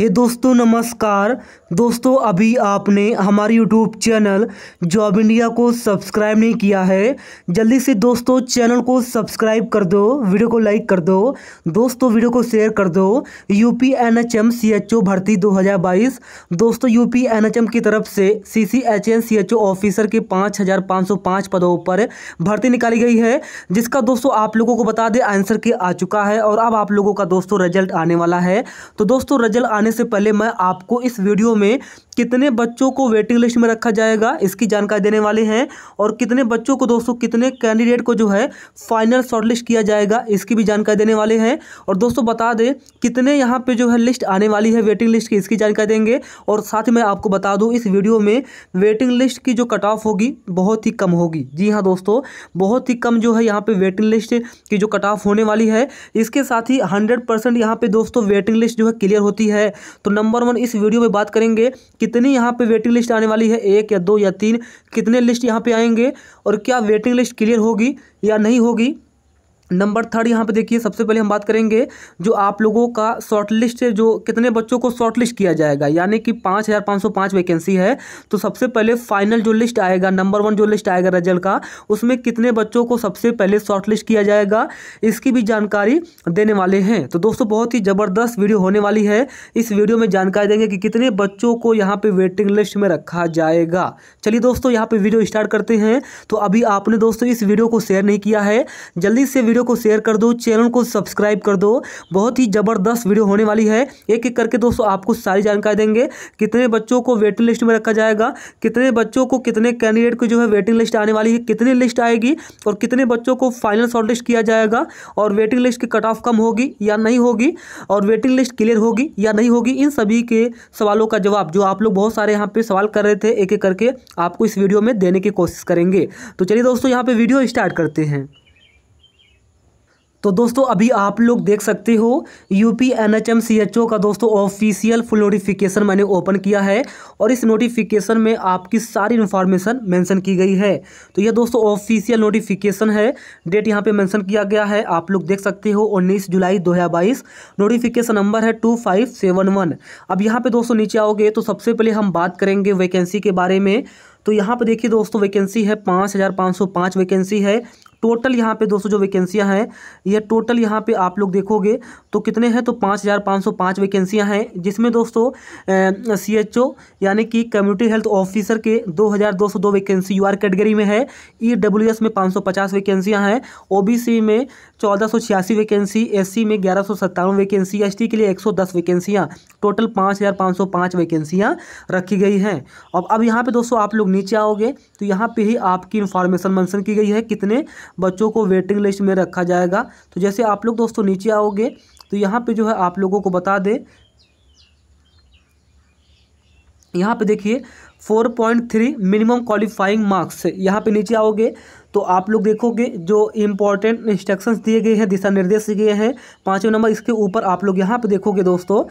हे दोस्तों नमस्कार दोस्तों अभी आपने हमारे यूट्यूब चैनल जॉब इंडिया को सब्सक्राइब नहीं किया है जल्दी से दोस्तों चैनल को सब्सक्राइब कर दो वीडियो को लाइक कर दो दोस्तों वीडियो को शेयर कर दो U P N H M C H O भर्ती 2022 दोस्तों U P N H M की तरफ से C C H N C H O officer के पाँच हज़ार पाँच सौ पाँच पदों पर भर्ती निकाली गई है जिसका दोस्तों आप लोगों को बता दें आंसर के आ चुका है और अब आप लोगों का दोस्तों रिजल्ट आने वाला है तो दोस्तों रिजल्ट आने जाने से पहले मैं आपको इस वीडियो में कितने बच्चों को वेटिंग लिस्ट में रखा जाएगा इसकी जानकारी देने वाले हैं और कितने बच्चों को दोस्तों कितने कैंडिडेट को जो है फाइनल शॉर्टलिस्ट किया जाएगा इसकी भी जानकारी देने वाले हैं और दोस्तों बता दें कितने यहाँ पे जो है लिस्ट आने वाली है वेटिंग लिस्ट की इसकी जानकारी देंगे और साथ ही मैं आपको बता दूँ इस वीडियो में वेटिंग लिस्ट की जो कट ऑफ होगी बहुत ही कम होगी जी हाँ दोस्तों बहुत ही कम जो है यहाँ पर वेटिंग लिस्ट की जो कट ऑफ होने वाली है इसके साथ ही हंड्रेड परसेंट यहाँ पे दोस्तों वेटिंग लिस्ट जो है क्लियर होती है तो नंबर वन इस वीडियो में बात करेंगे कि कितनी यहाँ पे वेटिंग लिस्ट आने वाली है एक या दो या तीन कितने लिस्ट यहाँ पे आएंगे और क्या वेटिंग लिस्ट क्लियर होगी या नहीं होगी नंबर थर्ड यहाँ पे देखिए सबसे पहले हम बात करेंगे जो आप लोगों का शॉर्ट लिस्ट है जो कितने बच्चों को शॉर्ट लिस्ट किया जाएगा यानी कि पाँच हज़ार पाँच सौ पाँच वैकेंसी है तो सबसे पहले फाइनल जो लिस्ट आएगा नंबर वन जो लिस्ट आएगा रिजल्ट का उसमें कितने बच्चों को सबसे पहले शॉर्ट लिस्ट किया जाएगा इसकी भी जानकारी देने वाले हैं तो दोस्तों बहुत ही ज़बरदस्त वीडियो होने वाली है इस वीडियो में जानकारी देंगे कि कितने बच्चों को यहाँ पर वेटिंग लिस्ट में रखा जाएगा चलिए दोस्तों यहाँ पर वीडियो स्टार्ट करते हैं तो अभी आपने दोस्तों इस वीडियो को शेयर नहीं किया है जल्दी से वीडियो वीडियो को शेयर कर दो चैनल को सब्सक्राइब कर दो बहुत ही ज़बरदस्त वीडियो होने वाली है एक एक करके दोस्तों आपको सारी जानकारी देंगे कितने बच्चों को वेटिंग लिस्ट में रखा जाएगा कितने बच्चों को कितने कैंडिडेट को जो है वेटिंग लिस्ट आने वाली है कितनी लिस्ट आएगी और कितने बच्चों को फाइनल शॉर्ट लिस्ट किया जाएगा और वेटिंग लिस्ट की कट ऑफ कम होगी या नहीं होगी और वेटिंग लिस्ट क्लियर होगी या नहीं होगी इन सभी के सवालों का जवाब जो आप लोग बहुत सारे यहाँ पे सवाल कर रहे थे एक एक करके आपको इस वीडियो में देने की कोशिश करेंगे तो चलिए दोस्तों यहाँ पे वीडियो स्टार्ट करते हैं तो दोस्तों अभी आप लोग देख सकते हो यूपी एनएचएमसीएचओ का दोस्तों ऑफिशियल फुल नोटिफिकेशन मैंने ओपन किया है और इस नोटिफिकेशन में आपकी सारी इन्फॉर्मेशन मेंशन की गई है तो यह दोस्तों ऑफिशियल नोटिफिकेशन है डेट यहां पे मेंशन किया गया है आप लोग देख सकते हो उन्नीस जुलाई दो नोटिफिकेशन नंबर है टू अब यहाँ पर दोस्तों नीचे आओगे तो सबसे पहले हम बात करेंगे वैकेंसी के बारे में तो यहाँ पर देखिए दोस्तों वैकेंसी है पाँच हज़ार पाँच सौ पाँच वैकेंसी है टोटल यहाँ पे दोस्तों जो वैकेंसियाँ हैं ये टोटल यहाँ पे आप लोग देखोगे तो कितने हैं तो पाँच हज़ार पाँच सौ पाँच वैकेंसियाँ हैं जिसमें दोस्तों सी एच ओ यानी कि कम्युनिटी हेल्थ ऑफिसर के दो हज़ार दो सौ दो वैकेंसी यू आर कैटेगरी में है ई डब्ल्यू एस में पाँच सौ पचास वैकेंसियाँ हैं ओ बी सी में चौदह सौ छियासी वैकेंसी एस सी में ग्यारह सौ सत्तावन वैकेंसी एस टी के लिए एक सौ दस वैकेंसियाँ टोटल पाँच हज़ार पाँच सौ पाँच वैकेंसियाँ रखी गई हैं और अब यहाँ पर दोस्तों आप लोग नीचे आओगे तो यहाँ पर ही आपकी इन्फॉर्मेशन मैंसन की गई है कितने बच्चों को वेटिंग लिस्ट में रखा जाएगा तो जैसे आप लोग दोस्तों नीचे आओगे तो यहाँ पे जो है आप लोगों को बता दें यहाँ पे देखिए 4.3 मिनिमम क्वालिफाइंग मार्क्स यहाँ पे नीचे आओगे तो आप लोग देखोगे जो इम्पोर्टेंट इंस्ट्रक्शंस दिए गए हैं दिशा निर्देश दिए गए हैं पाँचवें नंबर इसके ऊपर आप लोग यहाँ पे देखोगे दोस्तों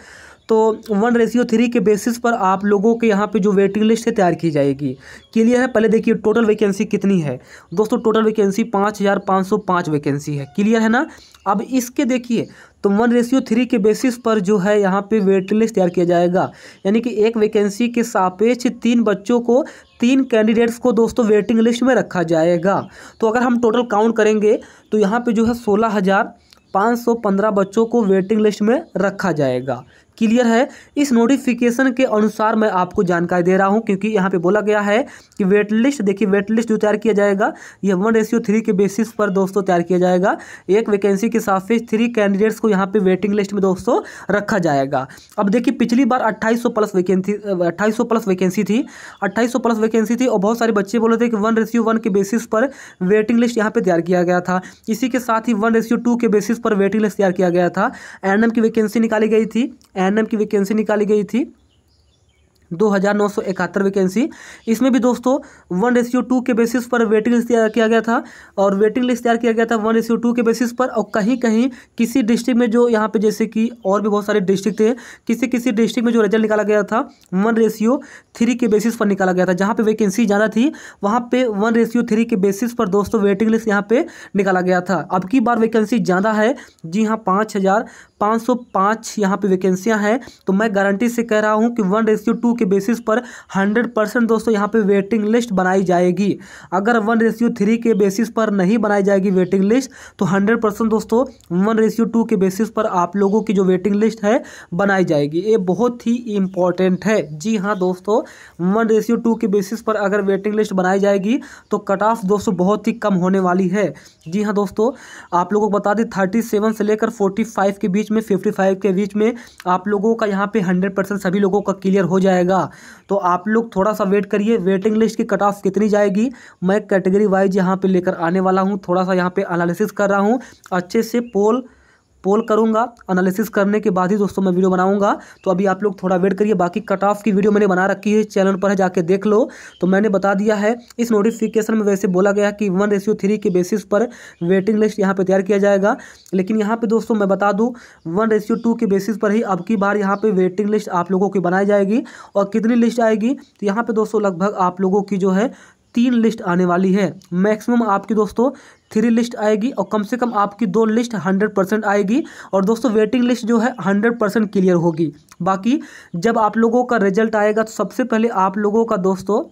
तो वन रेशियो थ्री के बेसिस पर आप लोगों के यहाँ पे जो वेटिंग लिस्ट है तैयार की जाएगी क्लियर है पहले देखिए टोटल वैकेंसी कितनी है दोस्तों टोटल वैकेंसी पाँच हज़ार पाँच सौ पाँच वैकेंसी है क्लियर है ना अब इसके देखिए तो वन रेशियो थ्री के बेसिस पर जो है यहाँ पे वेट लिस्ट तैयार किया जाएगा यानी कि एक वैकेंसी के सापेक्ष तीन बच्चों को तीन कैंडिडेट्स को दोस्तों वेटिंग लिस्ट में रखा जाएगा तो अगर हम टोटल काउंट करेंगे तो यहाँ पे जो है सोलह हज़ार पाँच सौ पंद्रह बच्चों को वेटिंग लिस्ट में रखा जाएगा क्लियर है इस नोटिफिकेशन के अनुसार मैं आपको जानकारी दे रहा हूँ क्योंकि यहाँ पे बोला गया है कि वेट लिस्ट देखिए वेट लिस्ट जो तैयार किया जाएगा यह वन रेशियो थ्री के बेसिस पर दोस्तों तैयार किया जाएगा एक वैकेंसी के सापेक्ष थ्री कैंडिडेट्स को यहाँ पे वेटिंग लिस्ट में दोस्तों रखा जाएगा अब देखिए पिछली बार अट्ठाईस प्लस वैकेंसी अट्ठाईस प्लस वैकेंसी थी अट्ठाईस प्लस वैकेंसी थी और बहुत सारे बच्चे बोले थे कि वन रेशियो वन के बेसिस पर वेटिंग लिस्ट यहाँ पर तैयार किया गया था इसी के साथ ही वन रेशियो टू के बेसिस पर वेटिंग लिस्ट तैयार किया गया था एन की वैकेंसी निकाली गई थी एन की वैकेंसी निकाली गई थी दो हज़ार नौ सौ इकहत्तर वैकेंसी इसमें भी दोस्तों वन रेशियो टू के बेसिस पर वेटिंग लिस्ट तैयार किया गया था और वेटिंग लिस्ट तैयार किया गया था वन रेशियो टू के बेसिस पर और कहीं कहीं किसी डिस्ट्रिक्ट में जो यहाँ पे जैसे कि और भी बहुत सारे डिस्ट्रिक्ट थे किसी किसी डिस्ट्रिक्ट में जो रिजल्ट निकाला गया था वन रेशियो थ्री के बेसिस पर निकाला गया था जहाँ पर वैकेंसी ज़्यादा थी वहाँ पर वन रेशियो थ्री के बेसिस पर दोस्तों वेटिंग लिस्ट यहाँ पर निकाला गया था अब की बार वैकेंसी ज़्यादा है जी हाँ पाँच हज़ार पाँच सौ पाँच यहाँ पर वैकेंसियाँ हैं तो मैं गारंटी से कह रहा हूँ कि वन रेशियो टू के बेसिस पर हंड्रेड परसेंट दोस्तों यहाँ पर वेटिंग लिस्ट बनाई जाएगी अगर वन रेशियो थ्री के बेसिस पर नहीं बनाई जाएगी वेटिंग लिस्ट तो हंड्रेड परसेंट दोस्तों वन रेशियो टू के बेसिस पर आप लोगों की जो वेटिंग लिस्ट है बनाई जाएगी ये बहुत ही इंपॉर्टेंट है जी हाँ दोस्तों वन रेशियो टू के बेसिस पर अगर वेटिंग लिस्ट बनाई जाएगी तो कट ऑफ दोस्तों बहुत ही कम होने वाली है जी हाँ दोस्तों आप लोगों को बता दें थर्टी सेवन से लेकर फोर्टी फाइव के बीच बीच में फिफ्टी फाइव के बीच में आप लोगों का यहाँ पे हंड्रेड परसेंट सभी लोगों का क्लियर हो जाएगा तो आप लोग थोड़ा सा वेट करिए वेटिंग लिस्ट की कट ऑफ कितनी जाएगी मैं कैटेगरी वाइज यहाँ पर लेकर आने वाला हूँ थोड़ा सा यहाँ पर अनालिसिस कर रहा हूँ अच्छे से पोल पोल करूँगा एनालिसिस करने के बाद ही दोस्तों मैं वीडियो बनाऊँगा तो अभी आप लोग थोड़ा वेट करिए बाकी कट ऑफ की वीडियो मैंने बना रखी है चैनल पर है जाके देख लो तो मैंने बता दिया है इस नोटिफिकेशन में वैसे बोला गया कि वन रेशियो थ्री के बेसिस पर वेटिंग लिस्ट यहाँ पर तैयार किया जाएगा लेकिन यहाँ पर दोस्तों मैं बता दूँ वन रेशियो टू के बेसिस पर ही अब की बार यहाँ पर वेटिंग लिस्ट आप लोगों की बनाई जाएगी और कितनी लिस्ट आएगी तो यहाँ पर दोस्तों लगभग आप लोगों की जो है तीन लिस्ट आने वाली है मैक्सिमम आपकी दोस्तों थ्री लिस्ट आएगी और कम से कम आपकी दो लिस्ट हंड्रेड परसेंट आएगी और दोस्तों वेटिंग लिस्ट जो है हंड्रेड परसेंट क्लियर होगी बाकी जब आप लोगों का रिजल्ट आएगा तो सबसे पहले आप लोगों का दोस्तों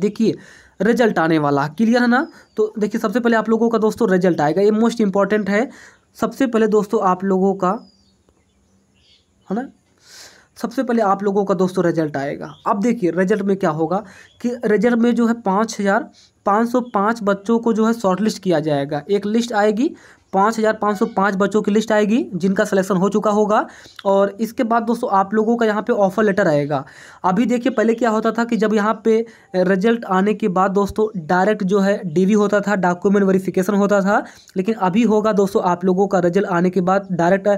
देखिए रिजल्ट आने वाला क्लियर है ना तो देखिए सबसे पहले आप लोगों का दोस्तों रिजल्ट आएगा ये मोस्ट इंपॉर्टेंट है सबसे पहले दोस्तों आप लोगों का है ना सबसे पहले आप लोगों का दोस्तों रिजल्ट आएगा अब देखिए रिजल्ट में क्या होगा कि रिजल्ट में जो है पाँच हज़ार 505 बच्चों को जो है शॉर्टलिस्ट किया जाएगा एक लिस्ट आएगी पाँच हज़ार पाँच सौ पाँच बच्चों की लिस्ट आएगी जिनका सिलेक्शन हो चुका होगा और इसके बाद दोस्तों आप लोगों का यहाँ पे ऑफर लेटर आएगा अभी देखिए पहले क्या होता था कि जब यहाँ पे रिजल्ट आने के बाद दोस्तों डायरेक्ट जो है डीवी होता था डॉक्यूमेंट वेरिफिकेशन होता था लेकिन अभी होगा दोस्तों आप लोगों का रिजल्ट आने के बाद डायरेक्ट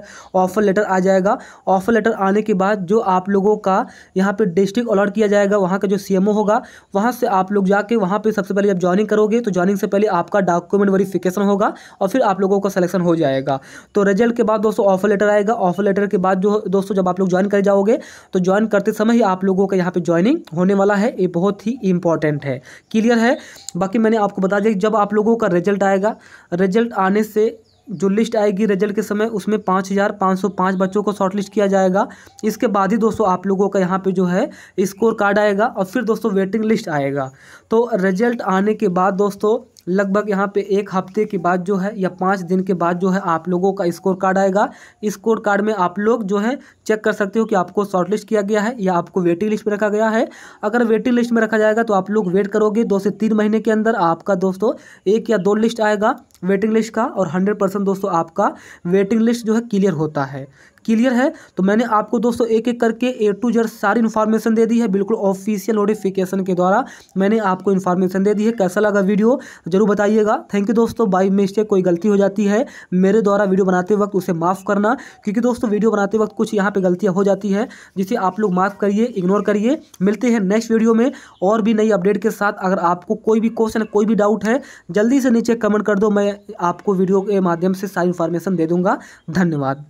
ऑफर लेटर आ जाएगा ऑफर लेटर आने के बाद जो आप लोगों का यहाँ पर डिस्ट्रिक्ट अलॉट किया जाएगा वहाँ का जो सी होगा वहाँ से आप लोग जाके वहाँ पर सबसे पहले जब ज्वाइनिंग करोगे तो ज्वाइनिंग से पहले आपका डॉक्यूमेंट वेरीफ़िकेशन होगा और फिर आप लोगों आपका सिलेक्शन हो जाएगा तो रिजल्ट के बाद दोस्तों ऑफर लेटर आएगा ऑफर लेटर के बाद जो दोस्तों जब आप लोग ज्वाइन कर जाओगे तो ज्वाइन करते समय ही आप लोगों का यहाँ पर ज्वाइनिंग होने वाला है ये बहुत ही इंपॉर्टेंट है क्लियर है बाकी मैंने आपको बता दिया जब आप लोगों का रिजल्ट आएगा रिजल्ट आने से जो लिस्ट आएगी रिजल्ट के समय उसमें पाँच हज़ार पाँच सौ पाँच बच्चों को शॉर्टलिस्ट किया जाएगा इसके बाद ही दोस्तों आप लोगों का यहाँ पे जो है स्कोर कार्ड आएगा और फिर दोस्तों वेटिंग लिस्ट आएगा तो रिजल्ट आने के बाद दोस्तों लगभग यहाँ पे एक हफ्ते के बाद जो है या पाँच दिन के बाद जो है आप लोगों का स्कोर कार्ड आएगा स्कोर कार्ड में आप लोग जो है चेक कर सकते हो कि आपको शॉर्टलिस्ट किया गया है या आपको वेटिंग लिस्ट में रखा गया है अगर वेटिंग लिस्ट में रखा जाएगा तो आप लोग वेट करोगे दो से तीन महीने के अंदर आपका दोस्तों एक या दो लिस्ट आएगा वेटिंग लिस्ट का और हंड्रेड परसेंट दोस्तों आपका वेटिंग लिस्ट जो है क्लियर होता है क्लियर है तो मैंने आपको दोस्तों एक एक करके ए टू जेड सारी इन्फॉर्मेशन दे दी है बिल्कुल ऑफिशियल नोटिफिकेशन के द्वारा मैंने आपको इन्फॉर्मेशन दे दी है कैसा लगा वीडियो जरूर बताइएगा थैंक यू दोस्तों बाई मिस्टेक कोई गलती हो जाती है मेरे द्वारा वीडियो बनाते वक्त उसे माफ़ करना क्योंकि दोस्तों वीडियो बनाते वक्त कुछ यहाँ पर गलतियाँ हो जाती है जिसे आप लोग माफ़ करिए इग्नोर करिए मिलते हैं नेक्स्ट वीडियो में और भी नई अपडेट के साथ अगर आपको कोई भी क्वेश्चन कोई भी डाउट है जल्दी से नीचे कमेंट कर दो मैं आपको वीडियो के माध्यम से सारी इन्फॉर्मेशन दे दूंगा धन्यवाद